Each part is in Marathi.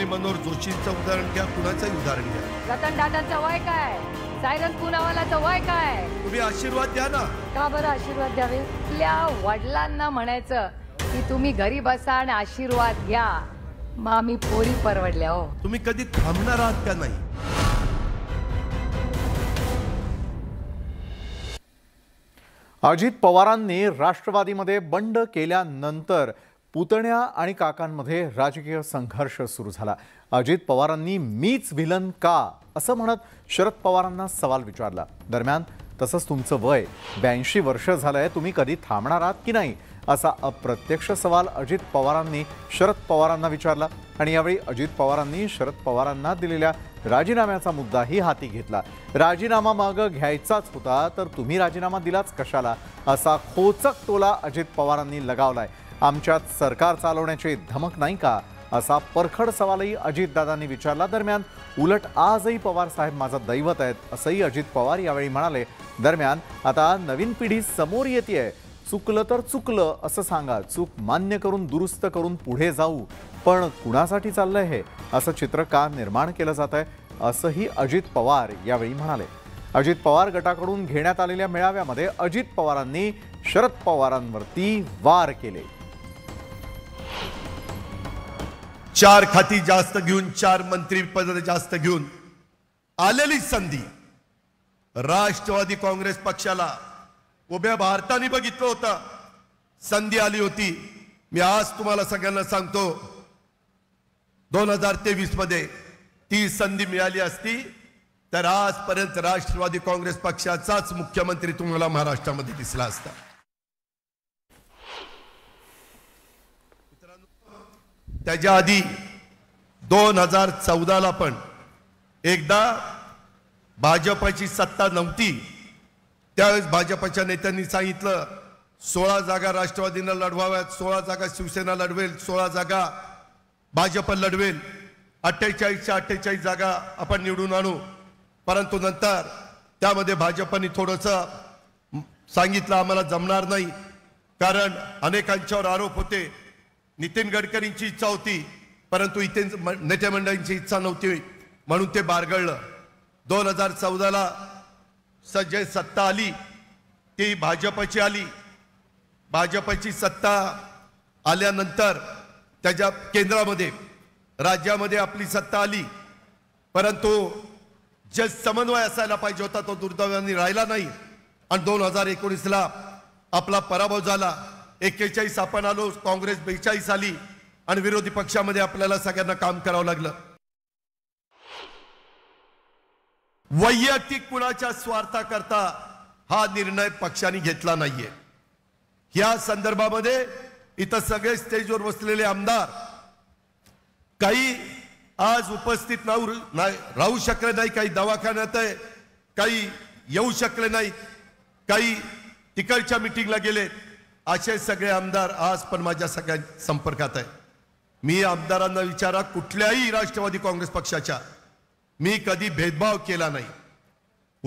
मुरली मनोहर जोशींचं उदाहरण घ्या कुणाचंही उदाहरण घ्या रतन दादांचं वय काय सायरन पुनावालाचं वय काय तुम्ही आशीर्वाद द्या ना का बरं आशीर्वाद द्यावे आपल्या वडिलांना म्हणायचं की तुम्ही घरी बसा आणि आशीर्वाद घ्या मामी पोरी परवडल्या हो तुम्ही कधी थांबणार आहात का नाही अजित पवारांनी राष्ट्रवादीमध्ये बंड केल्यानंतर पुतण्या आणि काकांमध्ये राजकीय संघर्ष सुरू झाला अजित पवारांनी मीच व्हिलन का असं म्हणत शरद पवारांना सवाल विचारला दरम्यान तसंच तुमचं वय ब्याऐंशी वर्ष झालंय तुम्ही कधी थांबणार आहात की नाही असा अप्रत्यक्ष सवाल अजित पवारांनी शरद पवारांना विचारला आणि यावेळी अजित पवारांनी शरद पवारांना दिलेल्या राजीनाम्याचा मुद्दाही हाती घेतला राजीनामा मागं घ्यायचाच होता तर तुम्ही राजीनामा दिलाच कशाला असा खोचक टोला अजित पवारांनी लगावलाय आमच्यात सरकार चालवण्याची धमक नाही का असा परखड सवालही अजितदादांनी विचारला दरम्यान उलट आजही पवार साहेब माझं दैवत आहेत असंही अजित पवार यावेळी म्हणाले दरम्यान आता नवीन पिढी समोर येते चुकलं तर चुकलं असं सांगा चूक मान्य करून दुरुस्त करून पुढे जाऊ पण कुणासाठी चाललंय हे असं चित्र का निर्माण केलं जात आहे असंही अजित पवार यावेळी म्हणाले अजित पवार गटाकडून घेण्यात आलेल्या मेळाव्यामध्ये अजित पवारांनी शरद पवारांवरती वार केले चार खाती जास्त घेऊन चार मंत्री पद जास्त घेऊन आलेली संधी राष्ट्रवादी काँग्रेस पक्षाला उभ्या भारताने बघितलं होतं संधी आली होती मी आज तुम्हाला सगळ्यांना सांगतो दोन हजार तेवीस मध्ये ती संधी मिळाली असती तर आजपर्यंत राष्ट्रवादी काँग्रेस पक्षाचाच मुख्यमंत्री तुम्हाला महाराष्ट्रामध्ये दिसला असता त्याच्या आधी दोन हजार चौदाला पण एकदा भाजपाची सत्ता नव्हती त्यावेळेस भाजपाच्या नेत्यांनी सांगितलं सोळा जागा राष्ट्रवादीनं लढवाव्यात सोळा जागा शिवसेना लढवेल सोळा जागा भाजप लढवेल अठ्ठेचाळीसच्या अठ्ठेचाळीस जागा आपण निवडून आणू परंतु नंतर त्यामध्ये भाजपने थोडंसं सांगितलं आम्हाला जमणार नाही कारण अनेकांच्यावर आरोप होते नितीन गडकरींची इच्छा होती परंतु इथे नेते मंडळींची इच्छा नव्हती म्हणून ते बारगळलं दोन हजार चौदाला सज्ज सत्ता आली ती भाजपची आली भाजपची सत्ता आल्यानंतर त्याच्या केंद्रामध्ये राज्यामध्ये आपली सत्ता आली परंतु जे समन्वय असायला पाहिजे होता तो दुर्दैवाने राहिला नाही आणि दोन हजार एकोणीसला आपला पराभव झाला एक्केचाळीस आपण आलो काँग्रेस बेचाळीस आली आणि विरोधी पक्षामध्ये आपल्याला सगळ्यांना काम करावं लागलं वैयक्तिक कुणाच्या करता हा निर्णय पक्षाने घेतला नाहीये या संदर्भामध्ये इथं सगळे स्टेजवर बसलेले आमदार काही आज उपस्थित नाही राहू शकले नाही काही दवाखान्यात आहे काही येऊ शकले नाही काही तिकडच्या मिटिंगला गेले असे सगळे आमदार आज पण माझ्या सगळ्या संपर्कात आहे मी आमदारांना विचारा कुठल्याही राष्ट्रवादी काँग्रेस पक्षाच्या मी कधी भेदभाव केला नाही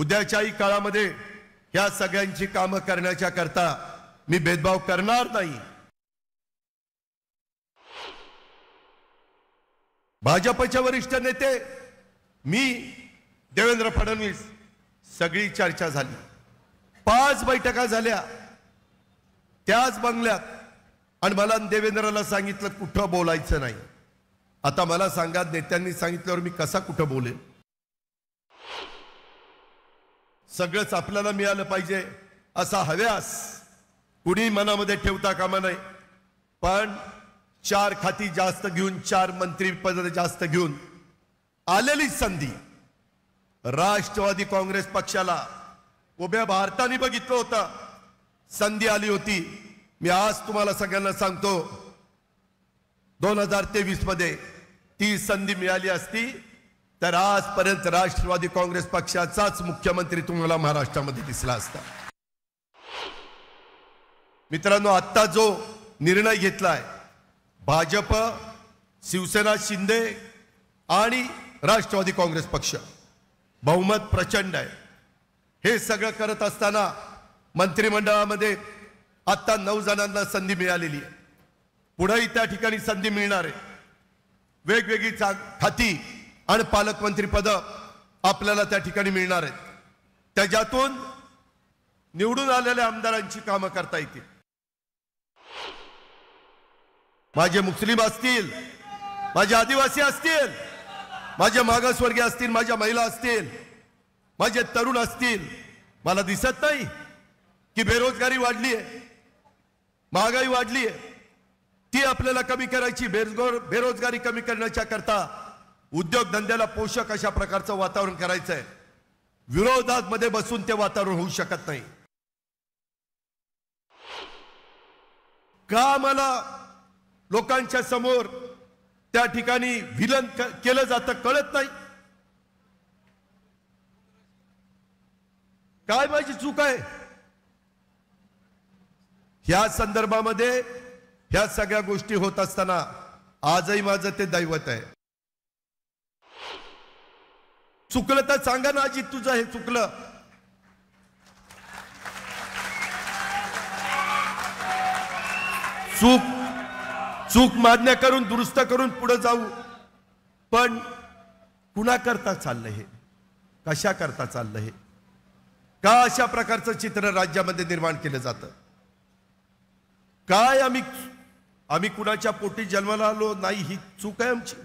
उद्याच्याही काळामध्ये या सगळ्यांची कामं करण्याच्या करता मी भेदभाव करणार नाही भाजपच्या वरिष्ठ नेते मी देवेंद्र फडणवीस सगळी चर्चा झाली पाच बैठका झाल्या त्याच बंगल्यात आणि मला देवेंद्रला सांगितलं कुठं बोलायचं नाही आता मला सांगा नेत्यांनी सांगितल्यावर मी कसा कुठं बोलेल सगळंच आपल्याला मिळालं पाहिजे असा हव्यास कुणी मनामध्ये ठेवता कामा नाही पण चार खाती जास्त घेऊन चार मंत्री पद जास्त घेऊन आलेली संधी राष्ट्रवादी काँग्रेस पक्षाला उभ्या भारताने बघितलं होतं संधी आली होती मी आज तुम्हाला सगळ्यांना सांगतो दोन हजार तेवीस मध्ये ती संधी मिळाली असती तर आजपर्यंत राष्ट्रवादी काँग्रेस पक्षाचाच मुख्यमंत्री तुम्हाला महाराष्ट्रामध्ये दिसला असता मित्रांनो आत्ता जो निर्णय घेतलाय भाजप शिवसेना शिंदे आणि राष्ट्रवादी काँग्रेस पक्ष बहुमत प्रचंड आहे हे सगळं करत असताना मंत्रिमंडळामध्ये आत्ता नऊ जणांना संधी मिळालेली आहे पुढेही त्या ठिकाणी संधी मिळणार आहे वेगवेगळी चा खाती आणि पालकमंत्री पद आपल्याला त्या ठिकाणी मिळणार आहेत त्याच्यातून निवडून आलेल्या आमदारांची कामं करता येतील माझे मुस्लिम असतील माझे आदिवासी असतील माझे मागासवर्गीय असतील माझ्या महिला असतील माझे तरुण असतील मला दिसत नाही की बेरोजगारी वाढली आहे महागाई वाढली आहे ती आपल्याला कमी करायची बेरोजगार बेरोजगारी कमी करण्याच्या करता उद्योगधंद्याला पोषक अशा प्रकारचं वातावरण करायचंय आहे विरोधात मध्ये बसून ते वातावरण होऊ शकत नाही का मला लोकांच्या समोर त्या ठिकाणी विलन केलं जातं कळत नाही काय माझी चूक आहे ह्या संदर्भामध्ये ह्या सगळ्या गोष्टी होत असताना आजही माझं ते दैवत आहे चुकलं तर सांगा ना अजित तुझं हे चुकलं चूक चूक मान्य करून दुरुस्त करून पुढे जाऊ पण कुणा करता चाललं हे कशा करता चाललं हे का अशा प्रकारचं चित्र राज्यामध्ये निर्माण केलं जातं काय आम्ही आम्ही कुणाच्या पोटी जन्माला आलो नाही ही चूक आहे आमची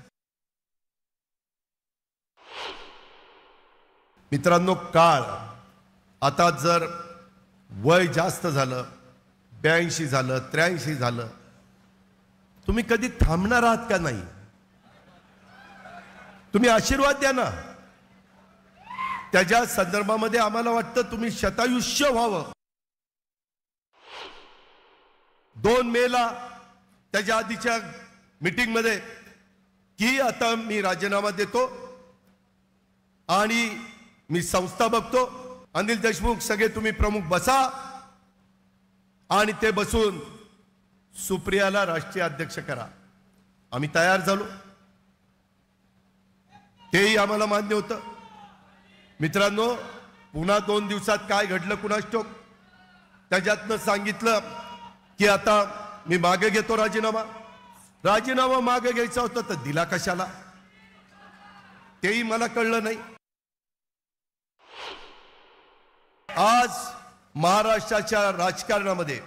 मित्रांनो काळ आता जर वय जास्त झालं ब्याऐंशी झालं त्र्याऐंशी झालं तुम्ही कधी थांबणार आहात का नाही तुम्ही आशीर्वाद द्या ना त्याच्या संदर्भामध्ये आम्हाला वाटतं तुम्ही शतायुष्य व्हावं दोन मेला त्याच्या आधीच्या मिटिंगमध्ये की आता मी राजीनामा देतो आणि मी संस्था बघतो अनिल देशमुख सगळे तुम्ही प्रमुख बसा आणि ते बसून सुप्रियाला राष्ट्रीय अध्यक्ष करा आम्ही तयार झालो तेही आम्हाला मान्य होतं मित्रांनो पुन्हा दोन दिवसात काय घडलं कुणास टोक त्याच्यातनं सांगितलं की आता मी मागे घेतो राजीनामा राजीनामा मागे घ्यायचा होता तर दिला कशाला तेही मला कळलं नाही आज महाराष्ट्राच्या राजकारणामध्ये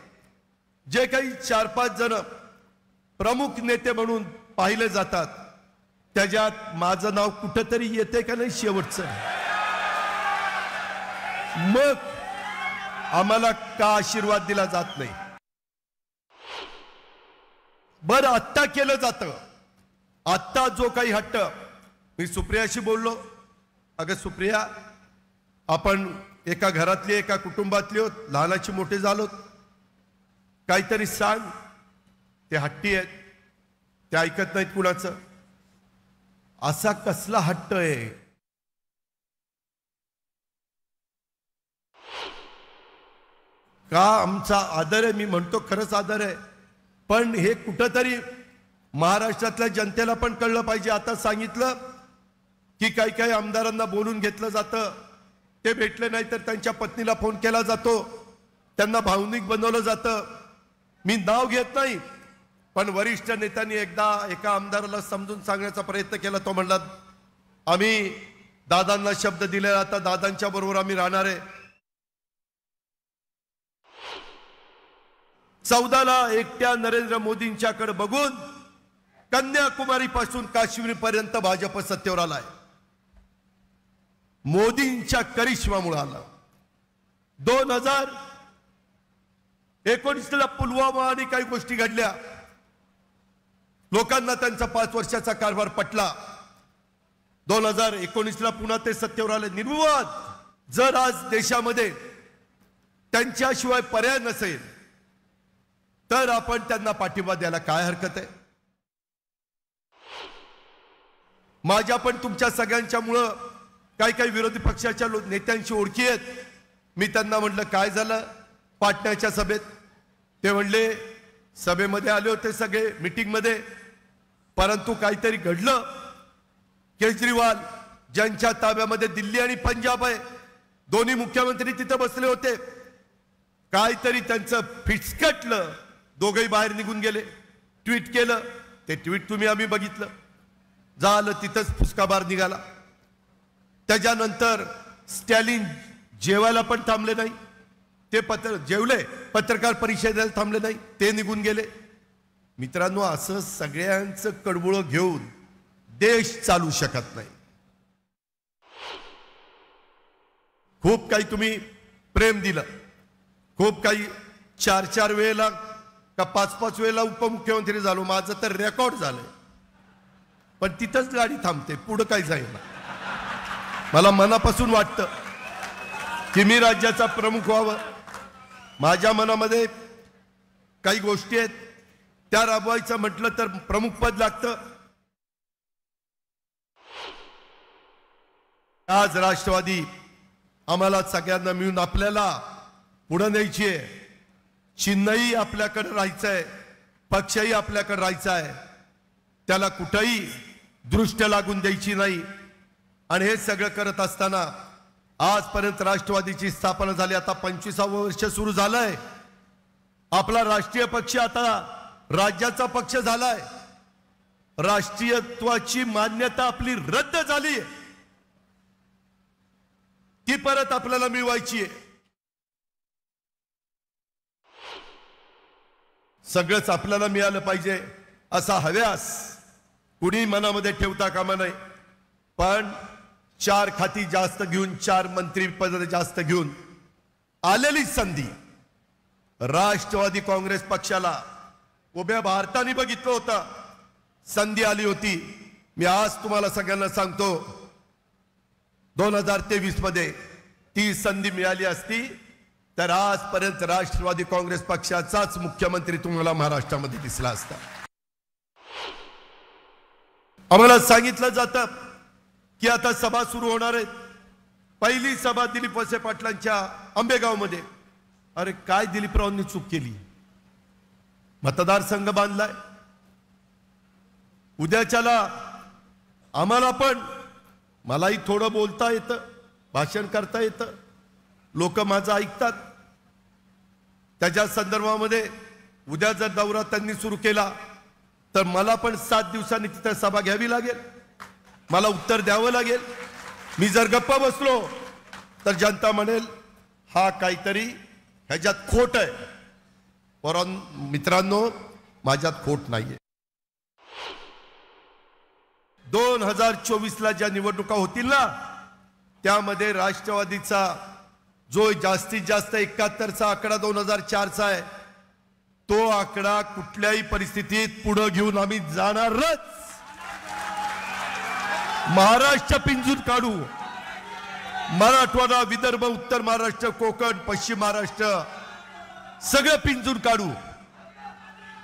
जे काही चार पाच जण प्रमुख नेते म्हणून पाहिले जातात त्याच्यात माझं नाव कुठंतरी येते का नाही शेवटचं मग आम्हाला का आशीर्वाद दिला जात नाही बरं आत्ता केलं जातं आत्ता जो काही हट्ट मी सुप्रियाशी बोललो अगं सुप्रिया आपण एका घरातली एका कुटुंबातली होत लहानाची मोठे झालो काहीतरी सांग ते हट्टी आहेत ते ऐकत नाहीत कुणाचं असा कसला हट्ट आहे का आमचा आदर आहे मी म्हणतो खरंच आदर आहे पण हे कुठंतरी महाराष्ट्रातल्या जनतेला पण कळलं पाहिजे आता सांगितलं की काही काही आमदारांना बोलून घेतलं जातं ते भेटले नाही तर त्यांच्या पत्नीला फोन केला जातो त्यांना भावनिक बनवलं जातं मी नाव घेत नाही पण वरिष्ठ नेत्यांनी एकदा एका आमदाराला समजून सांगण्याचा प्रयत्न केला तो म्हणला आम्ही दादांना शब्द दिलेला आता दादांच्या बरोबर आम्ही राहणार आहे चौदाला एकट्या नरेंद्र मोदींच्याकडे बघून कन्याकुमारी पासून पर्यंत भाजप सत्तेवर आलाय मोदींच्या करिश्मामुळे आला दोन हजार एकोणीसला पुलवामा आणि काही गोष्टी घडल्या लोकांना त्यांचा पाच वर्षाचा कारभार पटला दोन हजार एकोणीसला पुन्हा ते सत्तेवर आले निर्वाद जर आज देशामध्ये त्यांच्याशिवाय पर्याय नसेल तर आपण त्यांना पाठिंबा द्यायला काय हरकत आहे माझ्या पण तुमच्या सगळ्यांच्यामुळं काही काही विरोधी पक्षाच्या नेत्यांशी ओळखी आहेत मी त्यांना म्हटलं काय झालं पाटण्याच्या सभेत ते म्हणले सभेमध्ये आले होते सगळे मिटिंगमध्ये परंतु काहीतरी घडलं केजरीवाल ज्यांच्या ताब्यामध्ये दिल्ली आणि पंजाब आहे दोन्ही मुख्यमंत्री तिथं बसले होते काहीतरी त्यांचं फिचकटलं दोघेही बाहेर निघून गेले ट्विट केलं ते ट्विट तुम्ही आम्ही बघितलं झालं तिथंच फुसकाबार निघाला त्याच्यानंतर स्टॅलिन जेवायला पण थांबले नाही ते पत्र जेवले पत्रकार परिषदेला थांबले नाही ते निघून गेले मित्रांनो असं सगळ्यांचं कडबुळं घेऊन देश चालू शकत नाही खूप काही तुम्ही प्रेम दिलं खूप काही चार चार वेळेला का पाच पाच वेळेला उपमुख्यमंत्री झालो माझं तर रेकॉर्ड झालंय पण तिथंच गाडी थांबते पुढं काही जाईल मला मनापासून वाटतं की मी राज्याचा प्रमुख व्हावं माझ्या मनामध्ये काही गोष्टी आहेत त्या राबवायचं म्हटलं तर प्रमुख पद लागतं आज राष्ट्रवादी आम्हाला सगळ्यांना मिळून आपल्याला पुढं न्यायची आहे चिन्हही आपल्याकडे राहायचं आहे पक्षही आपल्याकडे राहायचा आहे त्याला कुठंही दृष्ट लागून द्यायची नाही आणि हे सगळं करत असताना आजपर्यंत राष्ट्रवादीची स्थापना झाली आता पंचवीसावं वर्ष सुरू झालंय आपला राष्ट्रीय पक्ष आता राज्याचा पक्ष झालाय राष्ट्रीयत्वाची मान्यता आपली रद्द झाली ती परत आपल्याला मिळवायची आहे सगळंच आपल्याला मिळालं पाहिजे असा हव्यास कुणी मनामध्ये ठेवता कामा नये पण चार खाती जास्त घेऊन चार मंत्री पद जास्त घेऊन आलेली संधी राष्ट्रवादी काँग्रेस पक्षाला उभ्या भारताने बघितलं होतं संधी आली होती मी आज तुम्हाला सगळ्यांना सांगतो दोन हजार तेवीस मध्ये ती संधी मिळाली असती तर आजपर्यंत राष्ट्रवादी काँग्रेस पक्षाचाच मुख्यमंत्री तुम्हाला महाराष्ट्रामध्ये दिसला असता आम्हाला सांगितलं जातं की आता सभा सुरू होणार आहेत पहिली सभा दिलीप वसे पाटलांच्या आंबेगावमध्ये अरे काय दिलीपरावांनी चूक केली मतदारसंघ बांधलाय उद्याच्याला आम्हाला पण मलाही थोडं बोलता येतं भाषण करता येतं लोक माझं ऐकतात त्याच्या संदर्भामध्ये उद्या जर दौरा त्यांनी सुरू केला तर मला पण सात दिवसांनी तिथे सभा घ्यावी लागेल मला उत्तर द्यावं लागेल मी जर गप्पा बसलो तर जनता म्हणेल हा काहीतरी ह्याच्यात खोट आहे परं मित्रांनो माझ्यात खोट नाहीये दोन हजार चोवीसला ज्या निवडणुका होतील ना त्यामध्ये राष्ट्रवादीचा जो जास्तीत जास्त एकाहत्तरचा आकडा दोन हजार चारचा आहे तो आकडा कुठल्याही परिस्थितीत पुढं घेऊन आम्ही जाणारच महाराष्ट्र पिंजून काढू मराठवाडा विदर्भ उत्तर महाराष्ट्र कोकण पश्चिम महाराष्ट्र सगळं पिंजून काढू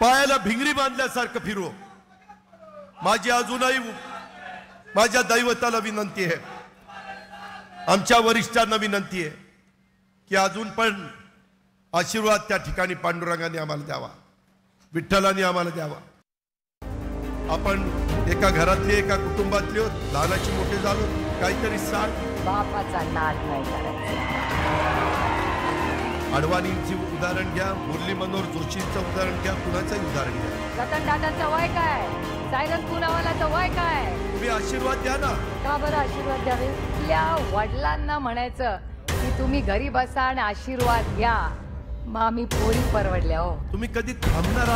पायाला भिंगरी बांधल्यासारखं फिरू माझी अजूनही माझ्या दैवताला विनंती आहे आमच्या वरिष्ठांना विनंती आहे की अजून पण आशीर्वाद त्या ठिकाणी पांडुरंगाने आम्हाला द्यावा विठ्ठलाने आम्हाला द्यावा आपण एका घरातली एका कुटुंबातले होत लहानाची मोठी झालो काहीतरी सांग बापाचा नाद नाही अडवाणींची उदाहरण घ्या मुरली मनोहर जोशींचं उदाहरण घ्या कुणाचं उदाहरण घ्या रतन दादाचं वय काय सायरस पुनावालाचं वय काय तुम्ही आशीर्वाद द्या ना का बरं आशीर्वाद द्यावे आपल्या वडिलांना म्हणायचं तुम्ही घरी बसा आणि आशीर्वाद घ्या मग आम्ही पोरी परवडल्या हो तुम्ही कधी थांबणार